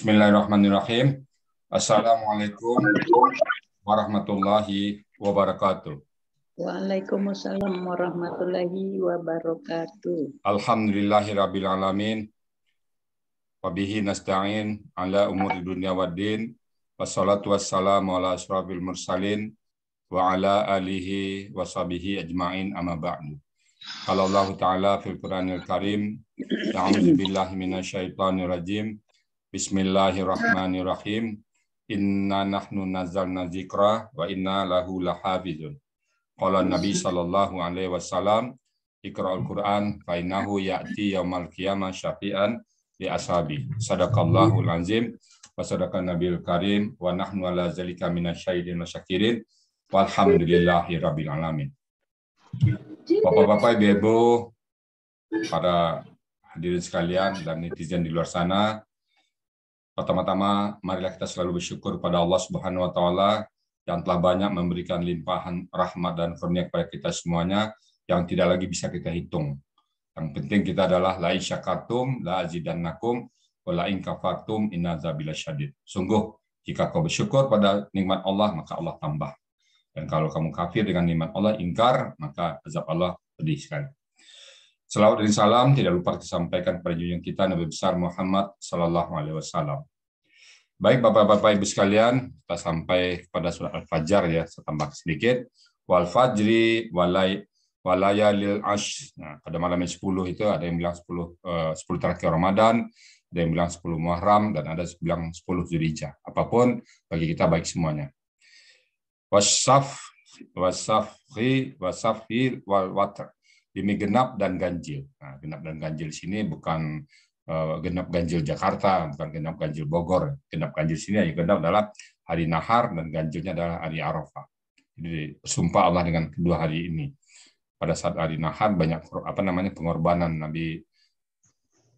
Bismillahirrahmanirrahim. Assalamualaikum warahmatullahi wabarakatuh. Waalaikumsalam warahmatullahi wabarakatuh. Alhamdulillahirabbil alamin. Wabihi nasta'in ala umuri dunya waddin. Wassalatu wassalamu ala asrafil mursalin wa ala alihi wa sahbihi ajma'in amma ba'du. Qala Allah Ta'ala fil Qur'anil Karim, "A'udzu billahi minasyaitonir rajim." Bismillahirrahmanirrahim. Inna nahnu nazzalna dzikra wa inna lahu lahafizun. Qala Nabi sallallahu alaihi wasallam, Iqra'ul Qur'an fa innahu ya'ti yaumal qiyamah syafi'an li ashabi. Sadaqallahul alazim wa sadaqan nabiyul karim wa nahnu ala zalika minasyaidin wa syakirin. Walhamdulillahi rabbil alamin. Bapak-bapak, Ibu, para hadirin sekalian dan netizen di luar sana, Pertama-tama, marilah kita selalu bersyukur pada Allah Subhanahu wa taala yang telah banyak memberikan limpahan rahmat dan kurnia kepada kita semuanya yang tidak lagi bisa kita hitung. Yang penting kita adalah la syakatum la dan nakum la in kafartum syadid. Sungguh jika kau bersyukur pada nikmat Allah maka Allah tambah. Dan kalau kamu kafir dengan nikmat Allah ingkar maka azab Allah pedih sekali. Selawat dan salam tidak lupa disampaikan sampaikan kepada junjungan kita Nabi besar Muhammad Sallallahu Alaihi Wasallam. Baik Bapak-Bapak Ibu sekalian, kita sampai pada surat Al-Fajr ya, saya sedikit. Wal fajri walai walayalil lil ash. Nah, pada malam yang 10 itu ada yang bilang 10 uh, 10 terakhir Ramadan, ada yang bilang 10 Muharram dan ada yang bilang 10 Zulhijjah. Apapun bagi kita baik semuanya. Wasaf wasafhi wasafhi wal water demi genap dan ganjil. Nah, genap dan ganjil sini bukan Eh, genap ganjil Jakarta, bukan genap ganjil Bogor. Genap ganjil sini aja genap adalah hari Nahar dan ganjilnya adalah hari Arafah. Jadi sumpah Allah dengan kedua hari ini. Pada saat hari Nahar banyak apa namanya pengorbanan Nabi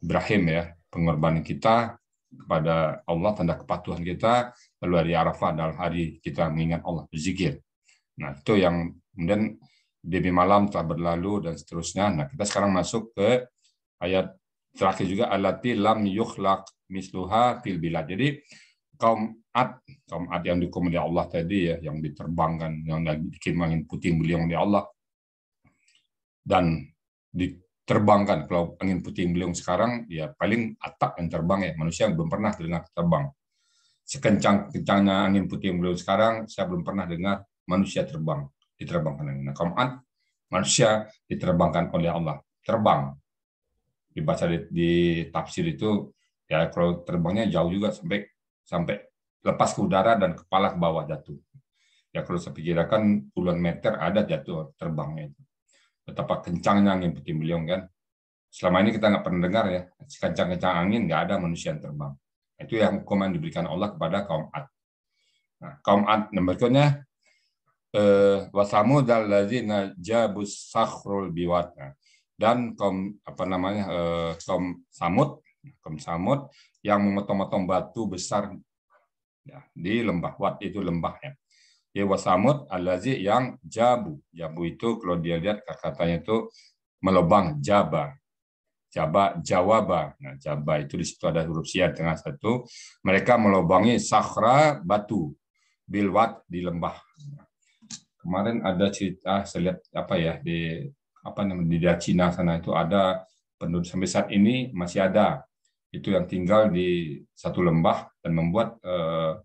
Ibrahim ya, pengorbanan kita kepada Allah tanda kepatuhan kita lalu hari Arafah adalah hari kita mengingat Allah berzikir. Nah, itu yang kemudian demi malam telah berlalu dan seterusnya. Nah, kita sekarang masuk ke ayat Terakhir juga alati lam yukhlaq misluha fil bilad. Jadi kaum Ad, kaum Ad yang dihukum Allah tadi ya, yang diterbangkan, yang dikirim angin puting beliung oleh Allah dan diterbangkan. Kalau angin puting beliung sekarang ya paling atap yang terbang ya, manusia yang belum pernah dengar terbang. Sekencang-kencangnya angin puting beliung sekarang, saya belum pernah dengar manusia terbang, diterbangkan angin. Nah, kaum Ad, manusia diterbangkan oleh Allah, terbang dibaca di, di tafsir itu ya kalau terbangnya jauh juga sampai sampai lepas ke udara dan kepala ke bawah jatuh. Ya kalau saya pikirkan puluhan meter ada jatuh terbangnya itu. Betapa kencangnya angin putih beliung kan. Selama ini kita nggak pernah dengar ya, kencang-kencang angin nggak ada manusia yang terbang. Itu yang hukuman diberikan Allah kepada kaum Ad. Nah, kaum Ad nomor berikutnya eh, wasamud jabus sakhrul biwat dan kom apa namanya eh, kaum Samud, kom Samud yang memotong-motong batu besar ya, di lembah Wat itu lembahnya. Ya al alazi yang jabu. Jabu itu kalau dia lihat katanya itu melobang jaba. Jaba jawaba. Nah, jaba itu di situ ada huruf sia tengah satu. Mereka melobangi sahra batu bilwat di lembah. Kemarin ada cerita saya lihat apa ya di apa namanya di Cina sana itu ada penduduk sampai saat ini masih ada itu yang tinggal di satu lembah dan membuat uh,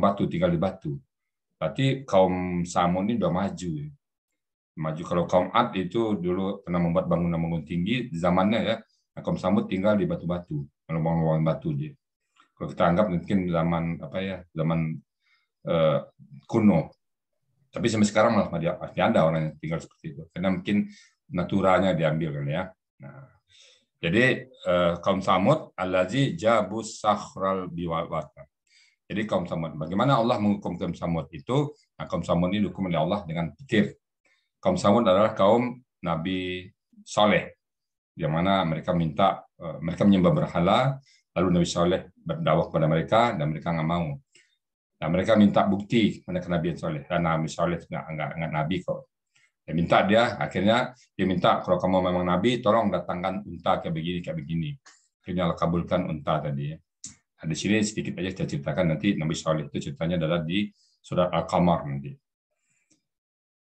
batu tinggal di batu. Tapi kaum Samun ini sudah maju. Maju kalau kaum Ad itu dulu pernah membuat bangunan-bangunan tinggi zamannya ya. Nah, kaum Samud tinggal di batu-batu, lubang-lubang batu dia. Kalau kita anggap mungkin zaman apa ya, zaman uh, kuno tapi sampai sekarang malah masih masih ada orang yang tinggal seperti itu. Karena mungkin naturalnya diambil kan ya. Nah, jadi eh, kaum Samud alazi jabus sahral biwata. Jadi kaum Samud, bagaimana Allah menghukum kaum Samud itu? Nah, kaum Samud ini dihukum oleh Allah dengan petir. Kaum Samud adalah kaum Nabi Saleh, di mana mereka minta, eh, mereka menyembah berhala, lalu Nabi Saleh berdakwah kepada mereka dan mereka nggak mau. Nah, mereka minta bukti mana Nabi Soleh. Dan nah, Nabi Soleh nggak enggak enggak Nabi kok. Dia minta dia, akhirnya dia minta kalau kamu memang Nabi, tolong datangkan unta kayak begini kayak begini. Akhirnya Allah kabulkan unta tadi. Ya. Nah, di sini sedikit aja saya ceritakan nanti Nabi Soleh itu ceritanya adalah di surat al kamar nanti.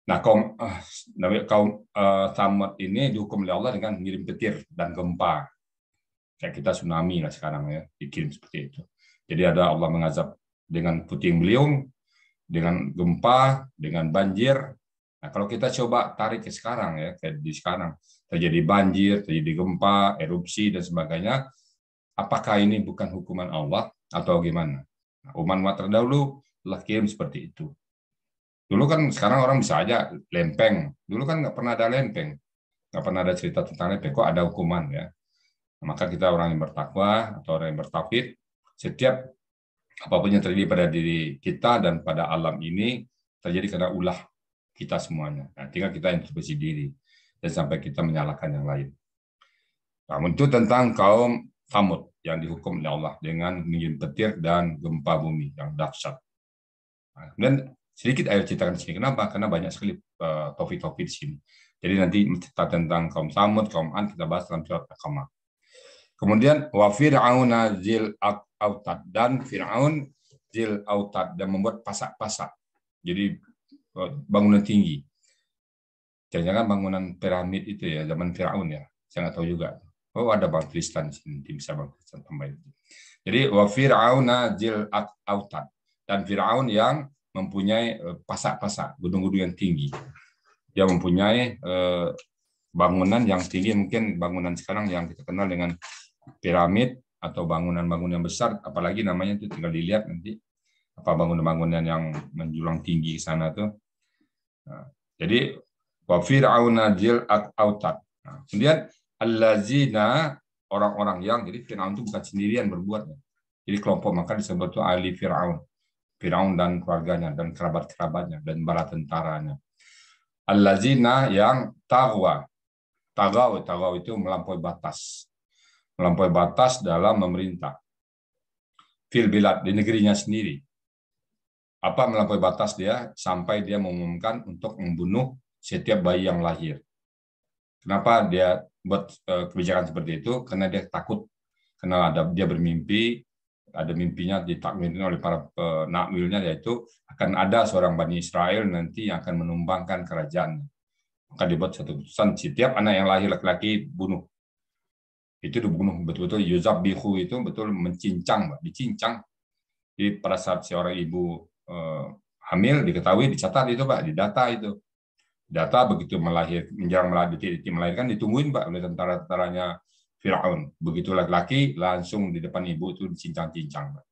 Nah, kaum eh, Nabi kaum uh, eh, Samad ini dihukum oleh Allah dengan mengirim petir dan gempa. Kayak kita tsunami lah sekarang ya, dikirim seperti itu. Jadi ada Allah mengazab dengan puting beliung, dengan gempa, dengan banjir. Nah, kalau kita coba tarik ke sekarang ya, kayak di sekarang terjadi banjir, terjadi gempa, erupsi dan sebagainya, apakah ini bukan hukuman Allah atau gimana? Nah, umat terdahulu telah kirim seperti itu. Dulu kan sekarang orang bisa aja lempeng. Dulu kan nggak pernah ada lempeng. Nggak pernah ada cerita tentang lempeng. Kok ada hukuman ya? Nah, maka kita orang yang bertakwa atau orang yang bertakwid, setiap apapun yang terjadi pada diri kita dan pada alam ini terjadi karena ulah kita semuanya. Nah, tinggal kita yang introspeksi diri dan sampai kita menyalahkan yang lain. Nah, muncul tentang kaum Samud yang dihukum oleh Allah dengan dingin petir dan gempa bumi yang dahsyat. Nah, kemudian sedikit air ceritakan di sini. Kenapa? Karena banyak sekali eh, topik-topik di sini. Jadi nanti cerita tentang kaum Samud, kaum An kita bahas dalam surat al Kemudian wa fir'auna zil autad dan Firaun jil autad dan membuat pasak-pasak. Jadi eh, bangunan tinggi. Jangan-jangan bangunan piramid itu ya zaman Firaun ya. Saya nggak tahu juga. Oh ada Bang Kristen di sini bisa Bang tambah tambahin. Jadi wa fir'auna zil autad dan Firaun yang mempunyai eh, pasak-pasak, gedung-gedung yang tinggi. Dia mempunyai eh, bangunan yang tinggi mungkin bangunan sekarang yang kita kenal dengan piramid atau bangunan-bangunan besar, apalagi namanya itu tinggal dilihat nanti apa bangunan-bangunan yang menjulang tinggi sana tuh. Nah, jadi wa fir'auna jil autat. Nah, kemudian allazina orang-orang yang jadi Firaun itu bukan sendirian berbuat. Jadi kelompok maka disebut itu ahli Firaun. Firaun dan keluarganya dan kerabat-kerabatnya dan bala tentaranya. Allazina yang tagwa. Tagaw, tagaw itu melampaui batas melampaui batas dalam memerintah. Fil bilad di negerinya sendiri. Apa melampaui batas dia sampai dia mengumumkan untuk membunuh setiap bayi yang lahir. Kenapa dia buat e, kebijakan seperti itu? Karena dia takut. Karena ada dia bermimpi ada mimpinya ditakmirin oleh para nakwilnya yaitu akan ada seorang Bani Israel nanti yang akan menumbangkan kerajaan. Maka dibuat satu keputusan, setiap anak yang lahir laki-laki bunuh itu dibunuh betul-betul bihu itu betul mencincang mbak dicincang di pada saat seorang ibu eh, hamil diketahui dicatat itu pak di data itu data begitu melahir menjelang melahirkan ditungguin pak oleh tentara-tentaranya Firaun begitu laki-laki langsung di depan ibu itu dicincang-cincang pak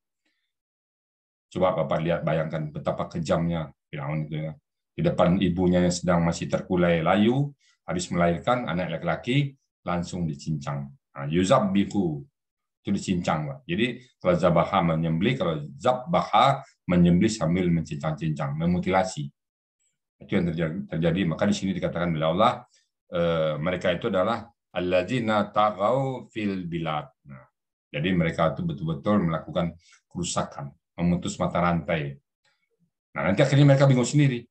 coba bapak lihat bayangkan betapa kejamnya Firaun itu ya di depan ibunya yang sedang masih terkulai layu habis melahirkan anak laki-laki langsung dicincang Yuzab biku itu dicincang pak. Jadi kalau zabaha menyembelih, kalau zabaha menyembelih sambil mencincang-cincang, memutilasi. Itu yang terjadi. Maka di sini dikatakan oleh Allah eh, mereka itu adalah al alladzina tagau fil bilad. Nah, jadi mereka itu betul-betul melakukan kerusakan, memutus mata rantai. Nah, nanti akhirnya mereka bingung sendiri.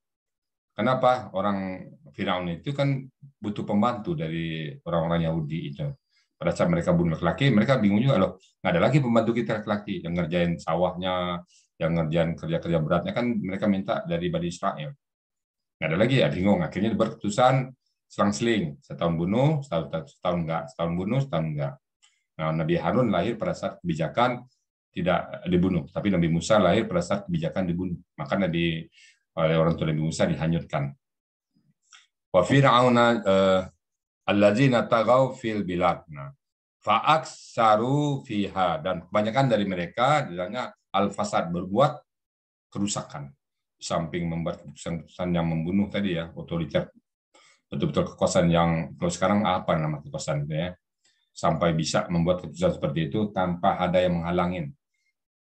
Kenapa orang Firaun itu kan butuh pembantu dari orang-orang Yahudi itu pada saat mereka bunuh laki-laki mereka bingung juga loh nggak ada lagi pembantu kita laki-laki yang ngerjain sawahnya yang ngerjain kerja-kerja beratnya kan mereka minta dari Bani Israel nggak ada lagi ya bingung akhirnya berputusan selang-seling setahun bunuh setahun, setahun enggak setahun bunuh setahun enggak nah, Nabi Harun lahir pada saat kebijakan tidak dibunuh tapi Nabi Musa lahir pada saat kebijakan dibunuh maka Nabi oleh orang tua Nabi Musa dihanyutkan wa fir'auna eh, Allazina tagaw fil biladna. saru fiha. Dan kebanyakan dari mereka bilangnya al-fasad berbuat kerusakan. Samping membuat keputusan-keputusan yang membunuh tadi ya, otoriter. Betul-betul kekuasaan yang, kalau sekarang apa nama kekuasaan itu ya. Sampai bisa membuat keputusan seperti itu tanpa ada yang menghalangin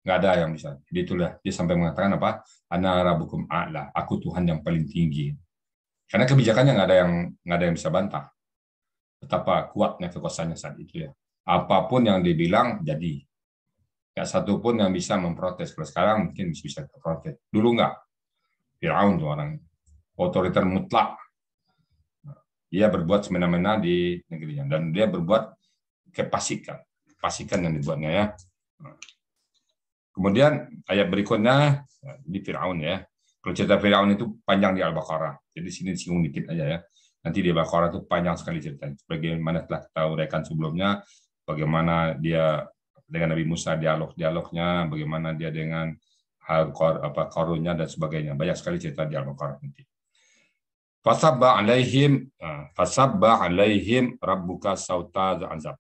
nggak ada yang bisa. Jadi itulah dia sampai mengatakan apa? Ana rabukum a'la, aku Tuhan yang paling tinggi. Karena kebijakannya nggak ada yang nggak ada yang bisa bantah betapa kuatnya kekuasaannya saat itu ya. Apapun yang dibilang jadi. satu pun yang bisa memprotes. Kalau sekarang mungkin bisa protes. Dulu nggak. Fir'aun tuh orang. Otoriter mutlak. Dia berbuat semena-mena di negerinya. Dan dia berbuat kepasikan. Kepasikan yang dibuatnya ya. Kemudian ayat berikutnya di Fir'aun ya. Kalau cerita Fir'aun itu panjang di Al-Baqarah. Jadi sini singgung dikit aja ya. Nanti di Bakara itu panjang sekali ceritanya. Bagaimana telah kita uraikan sebelumnya, bagaimana dia dengan Nabi Musa dialog-dialognya, bagaimana dia dengan hal kor apa korunya dan sebagainya. Banyak sekali cerita di Al-Baqarah nanti. Fasabba alaihim ah, fasabba alaihim rabbuka sauta azab.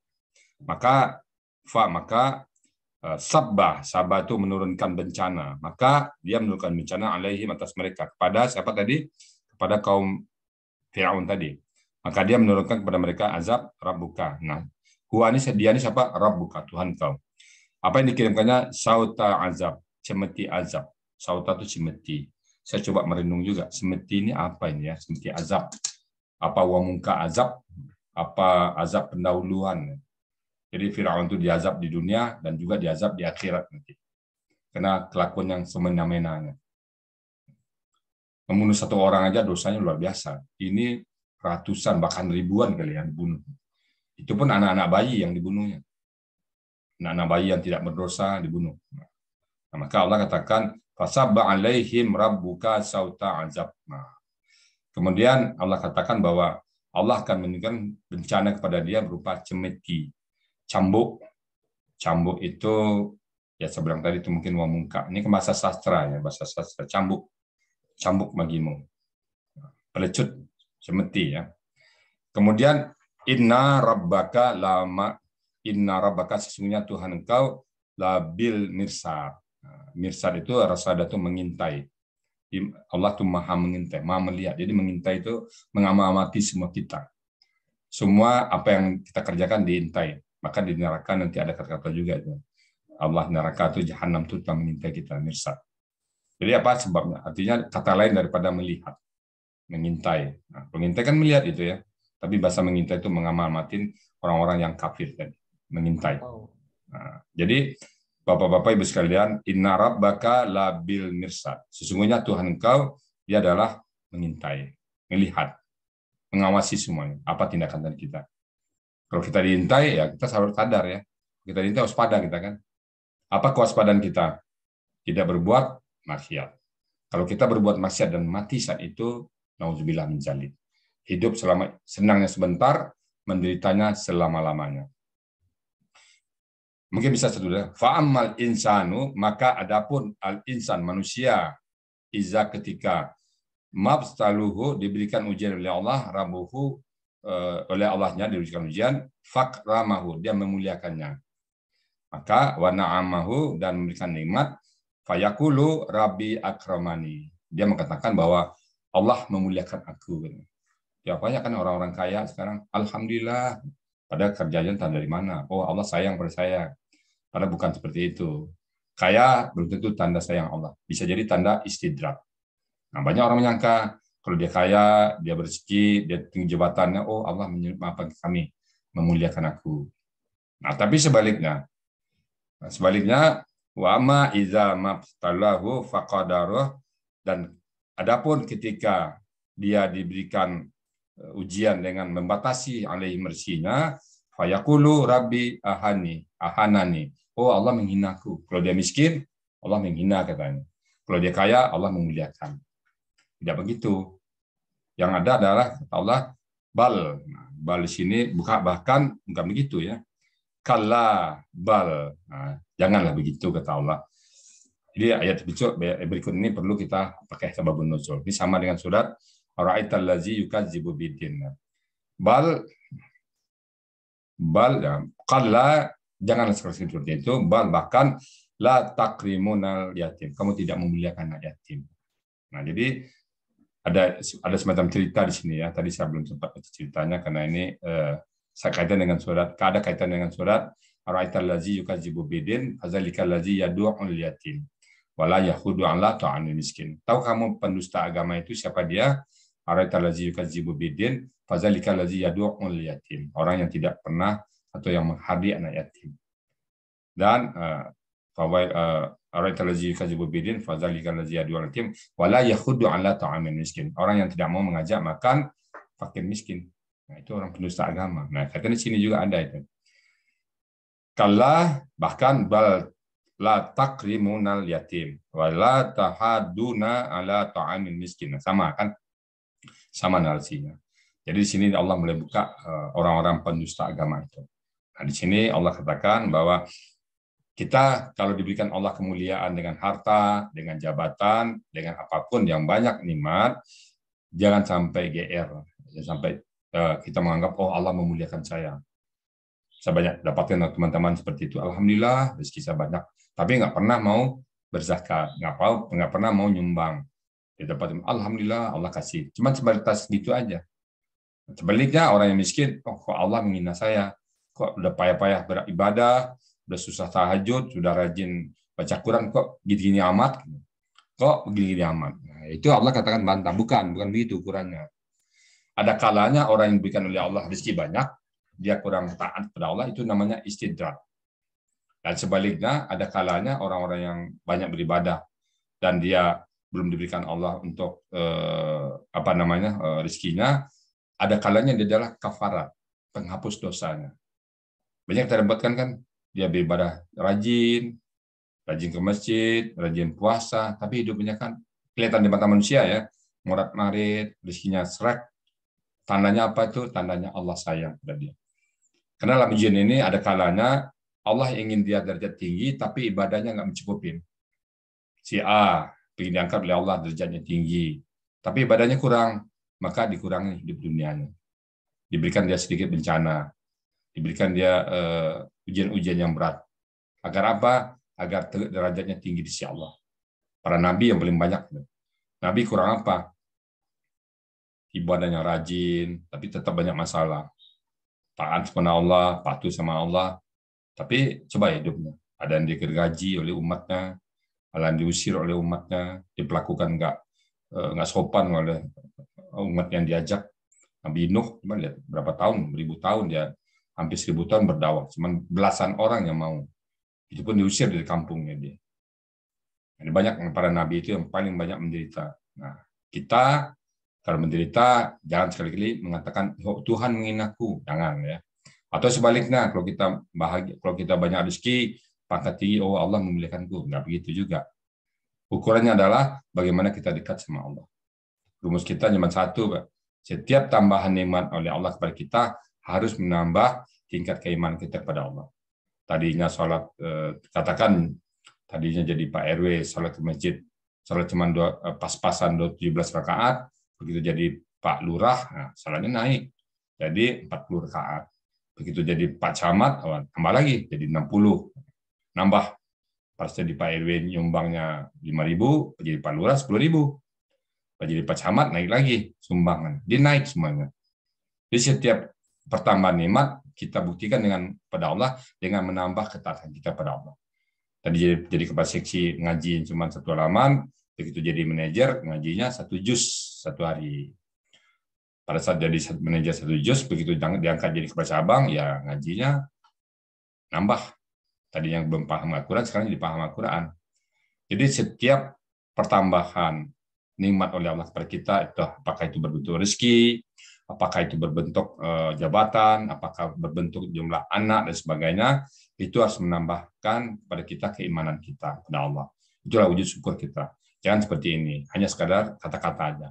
Maka fa maka sabbah sabah itu menurunkan bencana maka dia menurunkan bencana alaihim atas mereka kepada siapa tadi kepada kaum Fir'aun tadi. Maka dia menurunkan kepada mereka azab Rabbuka. Nah, Hua ini dia ini siapa? Rabbuka, Tuhan kau. Apa yang dikirimkannya? Sauta azab, cemeti azab. Sauta itu cemeti. Saya coba merenung juga, cemeti ini apa ini ya? Cemeti azab. Apa wamungka azab? Apa azab pendahuluan? Jadi Firaun itu diazab di dunia dan juga diazab di akhirat nanti. Karena kelakuan yang semena mena membunuh satu orang aja dosanya luar biasa. Ini ratusan bahkan ribuan kali yang dibunuh. Itu pun anak-anak bayi yang dibunuhnya. Anak-anak bayi yang tidak berdosa dibunuh. Nah, maka Allah katakan fasabba alaihim rabbuka sauta azab. Nah, kemudian Allah katakan bahwa Allah akan menunjukkan bencana kepada dia berupa cemeti, cambuk. Cambuk itu ya saya tadi itu mungkin wamungka. Ini ke bahasa sastra ya, bahasa sastra cambuk cambuk bagimu. Pelecut, semeti ya. Kemudian inna rabbaka lama inna rabbaka sesungguhnya Tuhan engkau labil mirsad. Nah, mirsad itu rasada itu mengintai. Allah tuh maha mengintai, maha melihat. Jadi mengintai itu mengamati semua kita. Semua apa yang kita kerjakan diintai. Maka di neraka nanti ada kata-kata juga itu. Allah neraka itu jahanam itu telah mengintai kita mirsad. Jadi apa sebabnya? Artinya kata lain daripada melihat, mengintai. Nah, mengintai kan melihat itu ya. Tapi bahasa mengintai itu mengamalkan orang-orang yang kafir tadi, mengintai. Nah, jadi Bapak-bapak Ibu sekalian, inna rabbaka labil mirsad. Sesungguhnya Tuhan engkau dia adalah mengintai, melihat, mengawasi semuanya, apa tindakan dari kita. Kalau kita diintai ya kita harus sadar ya. Kita diintai waspada kita kan. Apa kewaspadaan kita? Tidak berbuat maksiat. Kalau kita berbuat maksiat dan mati saat itu, nauzubillah menjalin. Hidup selama senangnya sebentar, menderitanya selama-lamanya. Mungkin bisa satu Fa'amal insanu, maka adapun al-insan, manusia, izah ketika mabstaluhu diberikan ujian oleh Allah, rabuhu eh, oleh Allahnya diberikan ujian, fakramahu, dia memuliakannya. Maka warna amahu dan memberikan nikmat Fayakulu Rabi Akramani. Dia mengatakan bahwa Allah memuliakan aku. Jawabannya ya, kan orang-orang kaya sekarang, Alhamdulillah. Pada kerjanya tanda dari mana. Oh Allah sayang pada saya. Padahal bukan seperti itu. Kaya belum tentu tanda sayang Allah. Bisa jadi tanda istidrak. Nah, banyak orang menyangka kalau dia kaya, dia berrezeki, dia tinggi jabatannya, oh Allah maafkan kami, memuliakan aku. Nah, tapi sebaliknya, nah, sebaliknya Wa ma iza mabtalahu faqadaruh dan adapun ketika dia diberikan eh, ujian dengan membatasi alaihi mersinya fayakulu rabbi ahani ahanani. Oh Allah menghinaku. Kalau dia miskin, Allah menghina katanya. Kalau dia kaya, Allah memuliakan. Tidak begitu. Yang ada adalah Allah bal. Nah, bal sini bukan bahkan enggak begitu ya kalla bal. Nah, janganlah begitu kata Allah. Jadi ayat berikut ini perlu kita pakai sebab nuzul. Ini sama dengan surat Ra'aital ladzi yukadzibu bidin. Bal bal ya, kalla jangan seperti itu, bal bahkan la takrimunal yatim. Kamu tidak memuliakan anak yatim. Nah, jadi ada ada semacam cerita di sini ya. Tadi saya belum sempat ceritanya karena ini eh, kaitan dengan surat ada kaitan dengan surat araital ladzi yukadzibu bidin azalikal ladzi yad'ul yatim wala yahudu ala ta'amil miskin. Tahu kamu pendusta agama itu siapa dia? Araital ladzi yukadzibu bidin fazalikal ladzi yad'ul yatim. Orang yang tidak pernah atau yang menghadiri anak yatim. Dan eh, fawail eh, araital ladzi yukadzibu bidin fazalikal ladzi wala yahudu miskin. Orang yang tidak mau mengajak makan fakir miskin. Nah, itu orang pendusta agama. Nah, katanya di sini juga ada itu. kalah bahkan bal la takrimunal yatim wa la tahaduna ala taamin miskin. Nah, sama kan? Sama narasinya. Jadi di sini Allah mulai buka eh, orang-orang pendusta agama itu. Nah, di sini Allah katakan bahwa kita kalau diberikan Allah kemuliaan dengan harta, dengan jabatan, dengan apapun yang banyak nikmat, jangan sampai GR, jangan sampai Eh, kita menganggap oh Allah memuliakan saya. Saya banyak dapatkan teman-teman seperti itu. Alhamdulillah rezeki saya banyak, tapi nggak pernah mau berzakat, nggak mau nggak pernah mau nyumbang. Dia dapat alhamdulillah Allah kasih. Cuman sebatas gitu aja. Sebaliknya orang yang miskin, oh, kok Allah menghina saya? Kok udah payah-payah beribadah, udah susah tahajud, sudah rajin baca Quran kok gini-gini amat? Kok gini-gini amat? Nah, itu Allah katakan bantah, bukan, bukan begitu ukurannya ada kalanya orang yang diberikan oleh Allah rezeki banyak, dia kurang taat kepada Allah, itu namanya istidrat. Dan sebaliknya, ada kalanya orang-orang yang banyak beribadah dan dia belum diberikan Allah untuk eh, apa namanya eh, rezekinya, ada kalanya dia adalah kafarat, penghapus dosanya. Banyak kita dapatkan kan, dia beribadah rajin, rajin ke masjid, rajin puasa, tapi hidupnya kan kelihatan di mata manusia ya, murat marit, rezekinya serak, Tandanya apa itu? Tandanya Allah sayang pada dia. Karena dalam ini ada kalanya Allah ingin dia derajat tinggi, tapi ibadahnya nggak mencukupin. Si A ingin diangkat oleh Allah derajatnya tinggi, tapi ibadahnya kurang, maka dikurangi hidup dunianya. Diberikan dia sedikit bencana, diberikan dia eh, ujian-ujian yang berat. Agar apa? Agar derajatnya tinggi di sisi Allah. Para nabi yang paling banyak. Nabi kurang apa? ibadahnya rajin, tapi tetap banyak masalah. Taat kepada Allah, patuh sama Allah, tapi coba hidupnya. Ada yang digergaji oleh umatnya, ada yang diusir oleh umatnya, diperlakukan nggak eh, nggak sopan oleh umat yang diajak. Nabi Nuh, cuman lihat berapa tahun, beribu tahun dia hampir seribu tahun berdakwah, cuman belasan orang yang mau. Itu pun diusir dari kampungnya dia. Ada banyak para nabi itu yang paling banyak menderita. Nah, kita kalau menderita, jangan sekali-kali mengatakan oh, Tuhan menginaku jangan ya. Atau sebaliknya, kalau kita bahagia, kalau kita banyak rezeki, pangkat tinggi, oh Allah memilihkanku nggak begitu juga. Ukurannya adalah bagaimana kita dekat sama Allah. Rumus kita cuma satu, Pak. Setiap tambahan nikmat oleh Allah kepada kita harus menambah tingkat keimanan kita kepada Allah. Tadinya sholat, eh, katakan tadinya jadi Pak RW, sholat ke masjid, sholat cuma eh, pas-pasan 17 rakaat, Begitu jadi Pak Lurah, nah, salahnya naik. Jadi 40 rakaat. Begitu jadi Pak Camat, oh, tambah lagi, jadi 60. Nambah. Pas jadi Pak RW nyumbangnya 5.000, jadi Pak Lurah 10.000. Pas jadi Pak Camat, naik lagi sumbangan. Dia naik semuanya. Jadi setiap pertambahan nikmat kita buktikan dengan pada Allah dengan menambah ketaatan kita pada Allah. Tadi jadi, jadi kepala seksi ngaji cuma satu halaman, begitu jadi manajer ngajinya satu juz satu hari. Pada saat jadi manajer satu jus, begitu diangkat jadi kepala cabang, ya ngajinya nambah. Tadi yang belum paham Al-Quran, sekarang jadi paham Al-Quran. Jadi setiap pertambahan nikmat oleh Allah kepada kita, itu apakah itu berbentuk rezeki, apakah itu berbentuk eh, jabatan, apakah berbentuk jumlah anak dan sebagainya, itu harus menambahkan pada kita keimanan kita kepada Allah. Itulah wujud syukur kita. Jangan seperti ini, hanya sekadar kata-kata aja.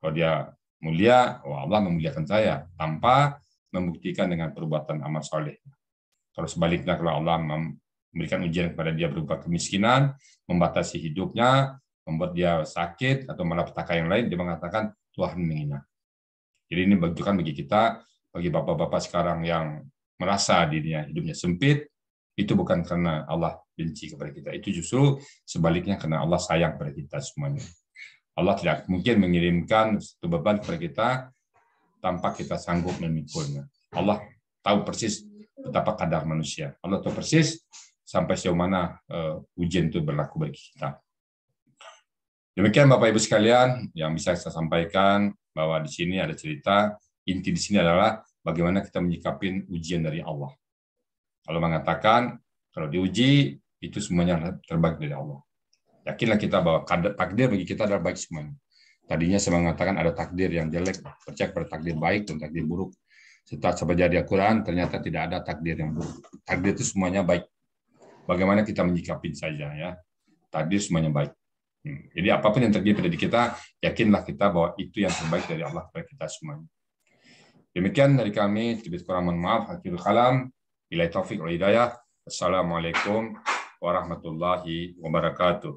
Kalau dia mulia, wah oh Allah memuliakan saya tanpa membuktikan dengan perbuatan amal soleh. Kalau sebaliknya, kalau Allah memberikan ujian kepada dia berupa kemiskinan, membatasi hidupnya, membuat dia sakit atau malapetaka yang lain, dia mengatakan Tuhan menghina. Jadi ini bukan bagi kita, bagi bapak-bapak sekarang yang merasa dirinya hidupnya sempit, itu bukan karena Allah benci kepada kita. Itu justru sebaliknya karena Allah sayang kepada kita semuanya. Allah tidak mungkin mengirimkan satu beban kepada kita tanpa kita sanggup memikulnya. Allah tahu persis betapa kadar manusia. Allah tahu persis sampai sejauh mana uh, ujian itu berlaku bagi kita. Demikian Bapak Ibu sekalian yang bisa saya sampaikan bahwa di sini ada cerita inti di sini adalah bagaimana kita menyikapi ujian dari Allah. Kalau mengatakan kalau diuji itu semuanya terbaik dari Allah. Yakinlah kita bahwa takdir bagi kita adalah baik semua. Tadinya saya mengatakan ada takdir yang jelek, percaya pada takdir baik dan takdir buruk. Setelah saya belajar di Al-Quran, ternyata tidak ada takdir yang buruk. Takdir itu semuanya baik. Bagaimana kita menyikapi saja ya. Takdir semuanya baik. Hmm. Jadi apapun yang terjadi pada diri kita, yakinlah kita bahwa itu yang terbaik dari Allah kepada kita semuanya. Demikian dari kami, sedikit kurang mohon maaf. Akhirul kalam, bila taufik wa hidayah. Assalamualaikum warahmatullahi wabarakatuh.